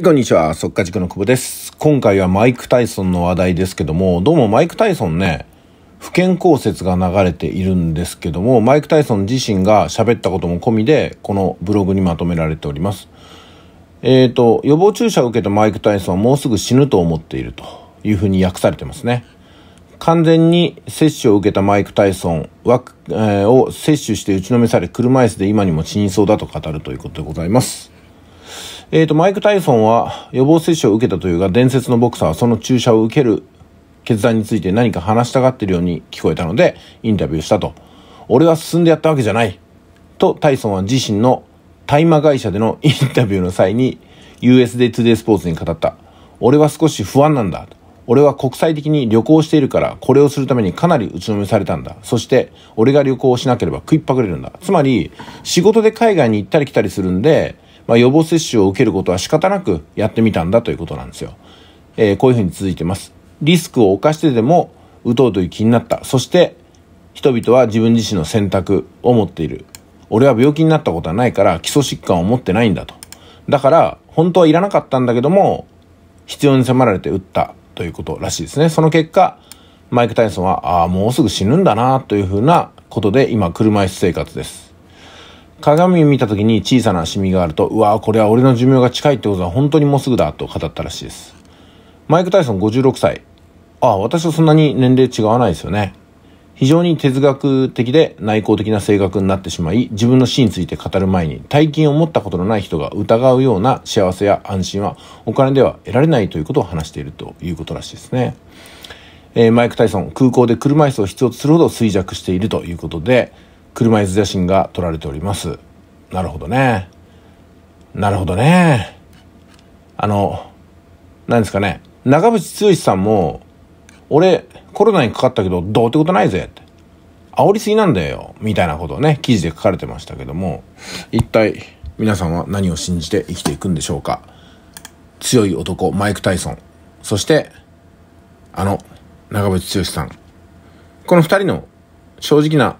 こんにちは、速稼塾の久保です。今回はマイク・タイソンの話題ですけども、どうもマイク・タイソンね、不健康説が流れているんですけども、マイク・タイソン自身が喋ったことも込みで、このブログにまとめられております。えっ、ー、と、予防注射を受けたマイク・タイソンはもうすぐ死ぬと思っているというふうに訳されてますね。完全に接種を受けたマイク・タイソンは、えー、を接種して打ちのめされ、車椅子で今にも死にそうだと語るということでございます。えっ、ー、と、マイク・タイソンは予防接種を受けたというが、伝説のボクサーはその注射を受ける決断について何か話したがっているように聞こえたので、インタビューしたと。俺は進んでやったわけじゃない。と、タイソンは自身の大麻会社でのインタビューの際に、USD ト d デイスポーツに語った。俺は少し不安なんだ。俺は国際的に旅行しているから、これをするためにかなり打ちのめされたんだ。そして、俺が旅行をしなければ食いっぱぐれるんだ。つまり、仕事で海外に行ったり来たりするんで、まあ、予防接種を受けることは仕方なくやってみたんだということなんですよ。えー、こういうふうに続いてます。リスクを冒してでも打とうという気になった。そして、人々は自分自身の選択を持っている。俺は病気になったことはないから基礎疾患を持ってないんだと。だから、本当はいらなかったんだけども、必要に迫られて打ったということらしいですね。その結果、マイク・タイソンは、ああ、もうすぐ死ぬんだな、というふうなことで、今、車椅子生活です。鏡見た時に小さなシミがあると、うわこれは俺の寿命が近いってことは本当にもうすぐだと語ったらしいです。マイク・タイソン56歳。ああ、私とそんなに年齢違わないですよね。非常に哲学的で内向的な性格になってしまい、自分の死について語る前に、大金を持ったことのない人が疑うような幸せや安心はお金では得られないということを話しているということらしいですね。えー、マイク・タイソン、空港で車椅子を必要とするほど衰弱しているということで、車椅子写真が撮られております。なるほどね。なるほどね。あの、何ですかね。長渕剛さんも、俺、コロナにかかったけど、どうってことないぜって。煽りすぎなんだよ。みたいなことをね、記事で書かれてましたけども、一体、皆さんは何を信じて生きていくんでしょうか。強い男、マイク・タイソン。そして、あの、長渕剛さん。この2人の正直な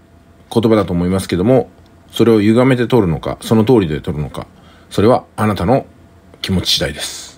言葉だと思いますけども、それを歪めて取るのか、その通りで取るのか、それはあなたの気持ち次第です。